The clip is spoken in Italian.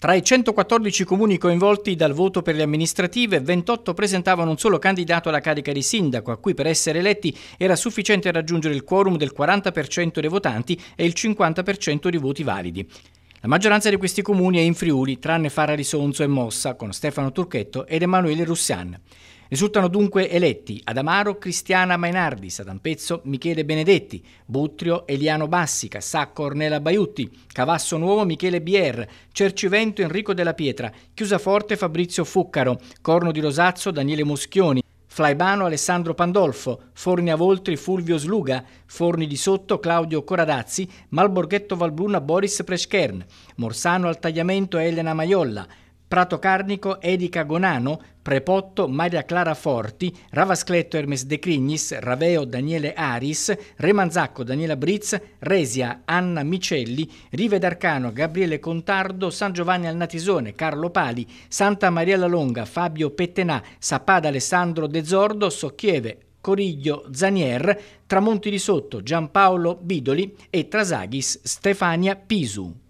Tra i 114 comuni coinvolti dal voto per le amministrative, 28 presentavano un solo candidato alla carica di sindaco, a cui per essere eletti era sufficiente raggiungere il quorum del 40% dei votanti e il 50% dei voti validi. La maggioranza di questi comuni è in Friuli, tranne Farari Sonzo e Mossa, con Stefano Turchetto ed Emanuele Russian. Risultano dunque eletti Adamaro Cristiana Mainardi, Satampezzo Michele Benedetti, Buttrio Eliano Bassi, Cassacco Ornella Baiutti, Cavasso Nuovo Michele Bier, Cercivento Enrico Della Pietra, Chiusaforte Fabrizio Fuccaro, Corno di Rosazzo Daniele Moschioni, Flaibano Alessandro Pandolfo, Forni Avoltri Fulvio Sluga, Forni di Sotto Claudio Coradazzi, Malborghetto Valbruna Boris Preschern, Morsano al Tagliamento Elena Maiolla, Prato Carnico, Edica Gonano, Prepotto, Maria Clara Forti, Ravascletto Hermes De Crignis, Raveo Daniele Aris, Remanzacco Daniela Briz, Resia Anna Micelli, Rive d'Arcano Gabriele Contardo, San Giovanni Alnatisone Carlo Pali, Santa Maria la Longa Fabio Pettenà, Sapada Alessandro De Zordo, Socchieve Coriglio Zanier, Tramonti di Sotto Giampaolo Bidoli e Trasagis Stefania Pisu.